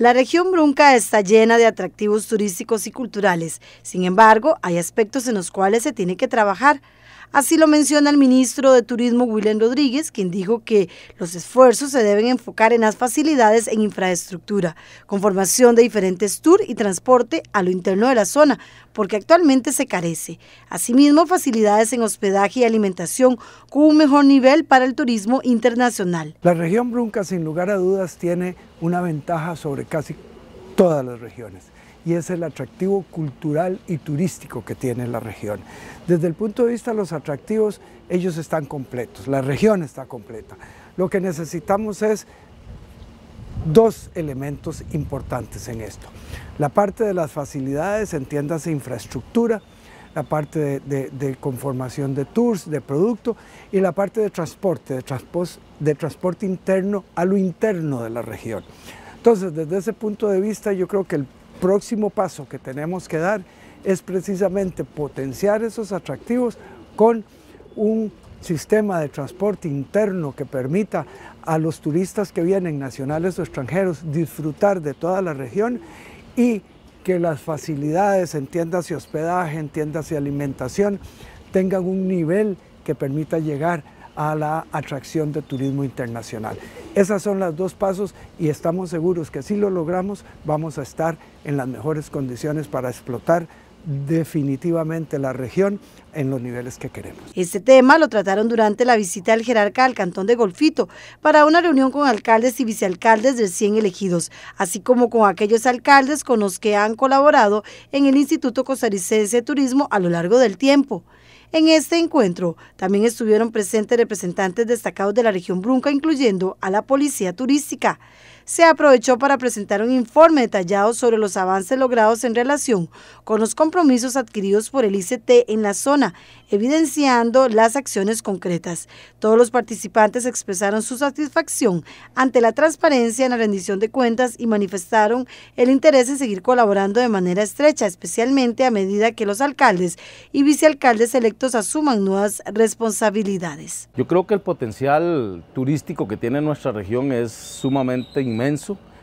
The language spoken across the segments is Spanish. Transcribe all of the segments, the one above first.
La región Brunca está llena de atractivos turísticos y culturales. Sin embargo, hay aspectos en los cuales se tiene que trabajar Así lo menciona el ministro de Turismo, William Rodríguez, quien dijo que los esfuerzos se deben enfocar en las facilidades en infraestructura, con formación de diferentes tours y transporte a lo interno de la zona, porque actualmente se carece. Asimismo, facilidades en hospedaje y alimentación con un mejor nivel para el turismo internacional. La región Brunca, sin lugar a dudas, tiene una ventaja sobre casi todas las regiones y es el atractivo cultural y turístico que tiene la región. Desde el punto de vista de los atractivos, ellos están completos, la región está completa. Lo que necesitamos es dos elementos importantes en esto. La parte de las facilidades, entiéndase infraestructura, la parte de, conformación de tours, de producto y la parte de transporte, de, de transporte interno a lo interno de la región. Entonces, desde ese punto de vista, yo creo que el próximo paso que tenemos que dar es precisamente potenciar esos atractivos con un sistema de transporte interno que permita a los turistas que vienen, nacionales o extranjeros, disfrutar de toda la región y que las facilidades, en tiendas y hospedaje, en tiendas y alimentación, tengan un nivel que permita llegar a la atracción de turismo internacional. Esas son las dos pasos y estamos seguros que si lo logramos vamos a estar en las mejores condiciones para explotar definitivamente la región en los niveles que queremos. Este tema lo trataron durante la visita del jerarca al cantón de Golfito para una reunión con alcaldes y vicealcaldes recién elegidos, así como con aquellos alcaldes con los que han colaborado en el Instituto Costarricense de Turismo a lo largo del tiempo. En este encuentro también estuvieron presentes representantes destacados de la región Brunca, incluyendo a la Policía Turística se aprovechó para presentar un informe detallado sobre los avances logrados en relación con los compromisos adquiridos por el ICT en la zona, evidenciando las acciones concretas. Todos los participantes expresaron su satisfacción ante la transparencia en la rendición de cuentas y manifestaron el interés en seguir colaborando de manera estrecha, especialmente a medida que los alcaldes y vicealcaldes electos asuman nuevas responsabilidades. Yo creo que el potencial turístico que tiene nuestra región es sumamente inmenso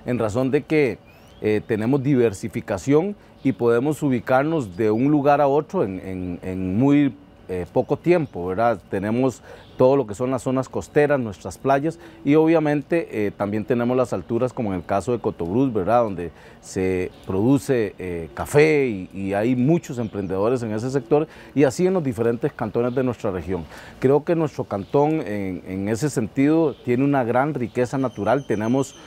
en razón de que eh, tenemos diversificación y podemos ubicarnos de un lugar a otro en, en muy eh, poco tiempo, ¿verdad? Tenemos todo lo que son las zonas costeras, nuestras playas y obviamente eh, también tenemos las alturas como en el caso de Cotobruz, ¿verdad? Donde se produce eh, café y, hay muchos emprendedores en ese sector y así en los diferentes cantones de nuestra región. Creo que nuestro cantón en, ese sentido tiene una gran riqueza natural, tenemos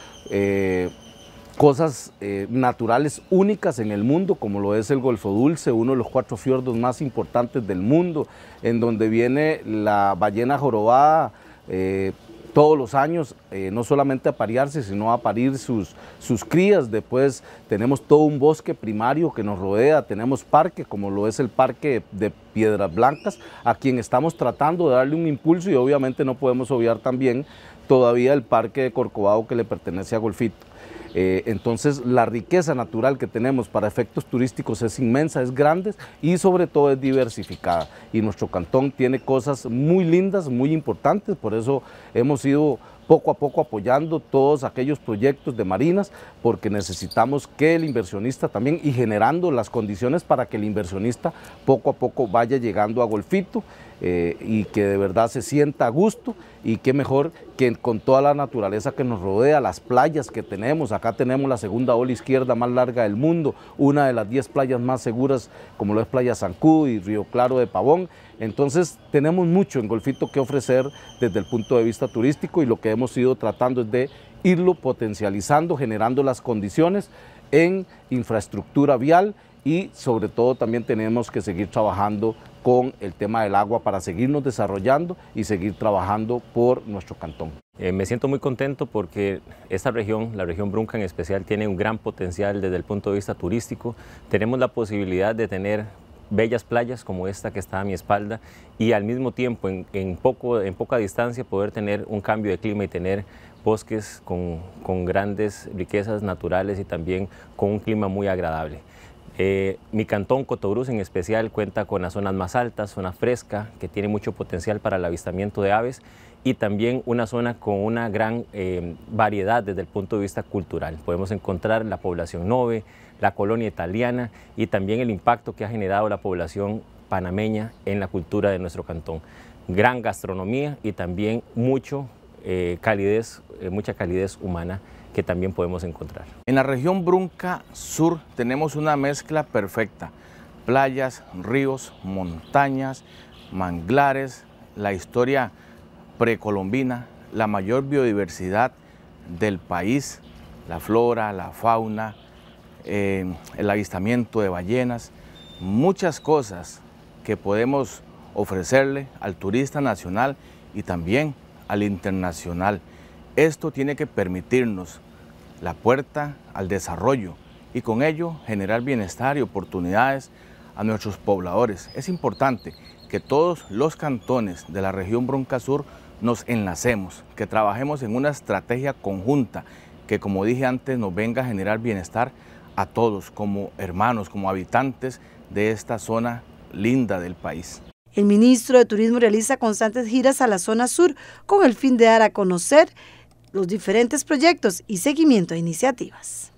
cosas eh, naturales únicas en el mundo, como lo es el Golfo Dulce, uno de los cuatro fiordos más importantes del mundo, en donde viene la ballena jorobada. Eh, todos los años, eh, no solamente a parearse, sino a parir sus, sus crías. Después tenemos todo un bosque primario que nos rodea, tenemos parque, como lo es el parque de Piedras Blancas, a quien estamos tratando de darle un impulso y obviamente no podemos obviar también todavía el parque de Corcovado que le pertenece a Golfito. Eh, entonces la riqueza natural que tenemos para efectos turísticos es inmensa, es grande y sobre todo es diversificada. Y nuestro cantón tiene cosas muy lindas, muy importantes, por eso hemos ido poco a poco apoyando todos aquellos proyectos de marinas, porque necesitamos que el inversionista también y generando las condiciones para que el inversionista poco a poco vaya llegando a Golfito. Eh, y que de verdad se sienta a gusto y qué mejor que con toda la naturaleza que nos rodea, las playas que tenemos, acá tenemos la segunda ola izquierda más larga del mundo, una de las 10 playas más seguras como lo es Playa Sancú y Río Claro de Pavón, entonces tenemos mucho en Golfito que ofrecer desde el punto de vista turístico y lo que hemos ido tratando es de irlo potencializando, generando las condiciones en infraestructura vial y sobre todo también tenemos que seguir trabajando con el tema del agua para seguirnos desarrollando y seguir trabajando por nuestro cantón. Eh, me siento muy contento porque esta región, la región Brunca en especial, tiene un gran potencial desde el punto de vista turístico. Tenemos la posibilidad de tener bellas playas como esta que está a mi espalda y al mismo tiempo en, poco, en poca distancia poder tener un cambio de clima y tener bosques con, con grandes riquezas naturales y también con un clima muy agradable. Eh, mi cantón Cotobruz en especial cuenta con las zonas más altas, zona fresca, que tiene mucho potencial para el avistamiento de aves y también una zona con una gran eh, variedad desde el punto de vista cultural. Podemos encontrar la población nove, la colonia italiana y también el impacto que ha generado la población panameña en la cultura de nuestro cantón. Gran gastronomía y también mucho eh, calidez, mucha calidez humana que también podemos encontrar. En la región Brunca Sur tenemos una mezcla perfecta. Playas, ríos, montañas, manglares, la historia precolombina, la mayor biodiversidad del país, la flora, la fauna, eh, el avistamiento de ballenas, muchas cosas que podemos ofrecerle al turista nacional y también al internacional. Esto tiene que permitirnos la puerta al desarrollo y con ello generar bienestar y oportunidades a nuestros pobladores. Es importante que todos los cantones de la región Bronca Sur nos enlacemos, que trabajemos en una estrategia conjunta que, como dije antes, nos venga a generar bienestar a todos como hermanos, como habitantes de esta zona linda del país. El ministro de Turismo realiza constantes giras a la zona sur con el fin de dar a conocer los diferentes proyectos y seguimiento a iniciativas.